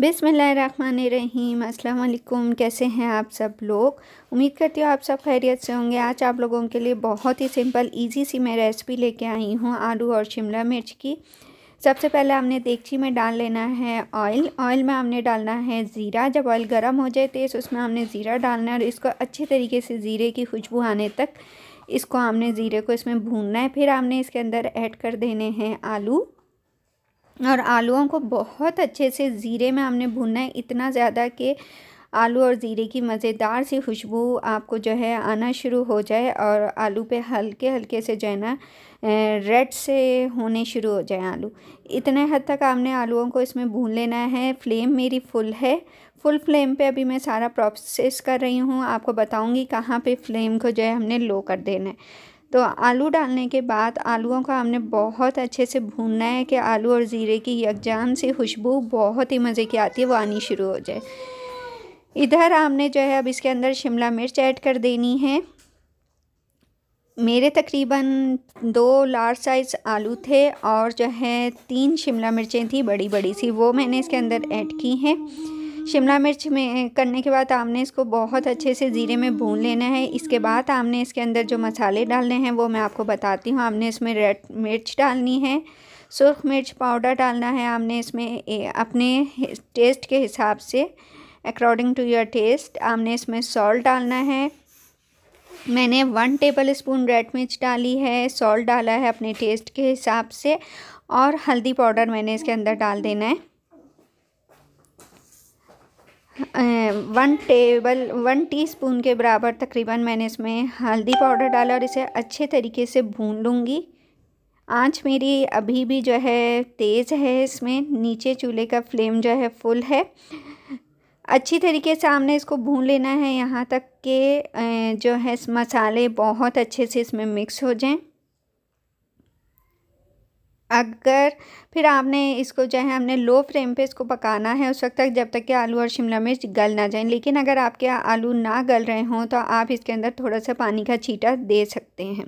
बिसमीम अल्लाम कैसे हैं आप सब लोग उम्मीद करती हूँ आप सब खैरियत से होंगे आज आप लोगों के लिए बहुत ही सिंपल इजी सी मैं रेसिपी लेके आई हूँ आलू और शिमला मिर्च की सबसे पहले हमने देगची में डाल लेना है ऑयल ऑयल में हमने डालना है ज़ीरा जब ऑयल गर्म हो जाए तेज़ उसमें हमने ज़ीरा डालना है और इसको अच्छे तरीके से ज़ीरे की खुशबू आने तक इसको हमने ज़ीरे को इसमें भूनना है फिर हमने इसके अंदर ऐड कर देने हैं आलू और आलूओं को बहुत अच्छे से ज़ीरे में हमने भुनना है इतना ज़्यादा कि आलू और ज़ीरे की मज़ेदार सी खुशबू आपको जो है आना शुरू हो जाए और आलू पे हल्के हल्के से जो है ना रेड से होने शुरू हो जाए आलू इतने हद तक आपने आलूओं को इसमें भून लेना है फ्लेम मेरी फुल है फुल फ्लेम पे अभी मैं सारा प्रोसेस कर रही हूँ आपको बताऊँगी कहाँ पे फ्लेम को जो है हमने लो कर देना है तो आलू डालने के बाद आलूओं का हमने बहुत अच्छे से भूनना है कि आलू और ज़ीरे की यकजान सी खुशबू बहुत ही मज़े की आती है वो आनी शुरू हो जाए इधर हमने जो है अब इसके अंदर शिमला मिर्च ऐड कर देनी है मेरे तकरीबन दो लार्ज साइज़ आलू थे और जो है तीन शिमला मिर्चें थी बड़ी बड़ी सी वो मैंने इसके अंदर ऐड की हैं शिमला मिर्च में करने के बाद आपने इसको बहुत अच्छे से ज़ीरे में भून लेना है इसके बाद आपने इसके अंदर जो मसाले डालने हैं वो मैं आपको बताती हूँ आपने इसमें रेड मिर्च डालनी है सुरख मिर्च पाउडर डालना है आपने इसमें अपने टेस्ट के हिसाब से अकॉर्डिंग टू योर टेस्ट आपने इसमें सॉल्ट डालना है मैंने वन टेबल स्पून रेड मिर्च डाली है सॉल्ट डाला है अपने टेस्ट के हिसाब से और हल्दी पाउडर मैंने इसके अंदर डाल देना है वन टेबल वन टीस्पून के बराबर तकरीबन मैंने इसमें हल्दी पाउडर डाला और इसे अच्छे तरीके से भून लूँगी आंच मेरी अभी भी जो है तेज़ है इसमें नीचे चूल्हे का फ्लेम जो है फुल है अच्छी तरीके से हमने इसको भून लेना है यहाँ तक के जो है मसाले बहुत अच्छे से इसमें मिक्स हो जाएं अगर फिर आपने इसको जो है हमने लो फ्लेम पे इसको पकाना है उस वक्त तक जब तक कि आलू और शिमला मिर्च गल ना जाएं लेकिन अगर आपके आलू ना गल रहे हों तो आप इसके अंदर थोड़ा सा पानी का छीटा दे सकते हैं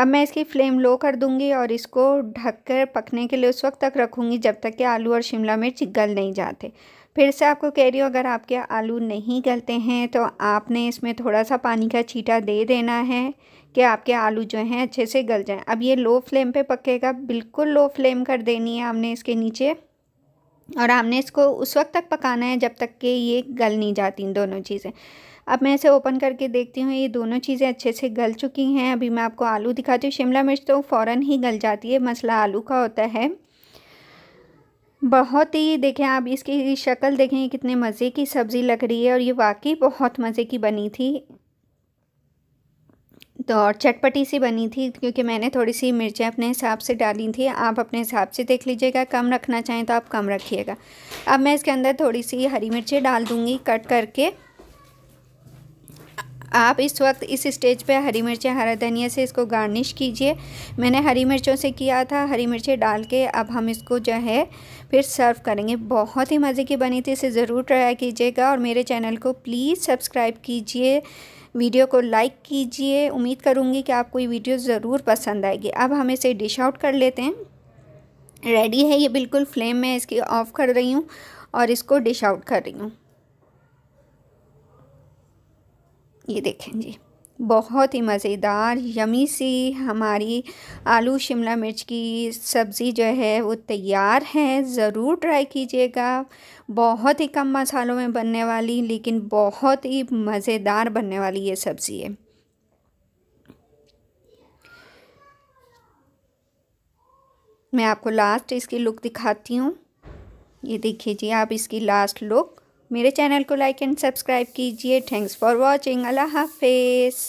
अब मैं इसकी फ्लेम लो कर दूंगी और इसको ढककर पकने के लिए उस वक्त तक रखूँगी जब तक कि आलू और शिमला मिर्च गल नहीं जाते फिर से आपको कह रही हूँ अगर आपके आलू नहीं गलते हैं तो आपने इसमें थोड़ा सा पानी का छीटा दे देना है कि आपके आलू जो हैं अच्छे से गल जाएं अब ये लो फ्लेम पे पकेगा बिल्कुल लो फ्लेम कर देनी है हमने इसके नीचे और हमने इसको उस वक्त तक पकाना है जब तक कि ये गल नहीं जाती दोनों चीज़ें अब मैं इसे ओपन करके देखती हूँ ये दोनों चीज़ें अच्छे से गल चुकी हैं अभी मैं आपको आलू दिखाती हूँ शिमला मिर्च तो फ़ौरन ही गल जाती है मसला आलू का होता है बहुत ही देखें आप इसकी शक्ल देखें कितने मज़े की सब्ज़ी लग रही है और ये वाकई बहुत मज़े की बनी थी तो और चटपटी सी बनी थी क्योंकि मैंने थोड़ी सी मिर्चें अपने हिसाब से डाली थी आप अपने हिसाब से देख लीजिएगा कम रखना चाहें तो आप कम रखिएगा अब मैं इसके अंदर थोड़ी सी हरी मिर्चें डाल दूँगी कट करके आप इस वक्त इस स्टेज पे हरी मिर्चें हरा धनिया से इसको गार्निश कीजिए मैंने हरी मिर्चों से किया था हरी मिर्चें डाल के अब हम इसको जो है फिर सर्व करेंगे बहुत ही मज़े की बनी थी इसे ज़रूर ट्राई कीजिएगा और मेरे चैनल को प्लीज़ सब्सक्राइब कीजिए वीडियो को लाइक कीजिए उम्मीद करूँगी कि आपको ये वीडियो ज़रूर पसंद आएगी अब हम इसे डिश आउट कर लेते हैं रेडी है ये बिल्कुल फ्लेम में इसकी ऑफ़ कर रही हूँ और इसको डिश आउट कर रही हूँ ये देखें जी बहुत ही मज़ेदार यमी सी हमारी आलू शिमला मिर्च की सब्ज़ी जो है वो तैयार है ज़रूर ट्राई कीजिएगा बहुत ही कम मसालों में बनने वाली लेकिन बहुत ही मज़ेदार बनने वाली ये सब्ज़ी है मैं आपको लास्ट इसकी लुक दिखाती हूँ ये देखिए जी आप इसकी लास्ट लुक मेरे चैनल को लाइक एंड सब्सक्राइब कीजिए थैंक्स फॉर वॉचिंग अल्लाह हाफिज़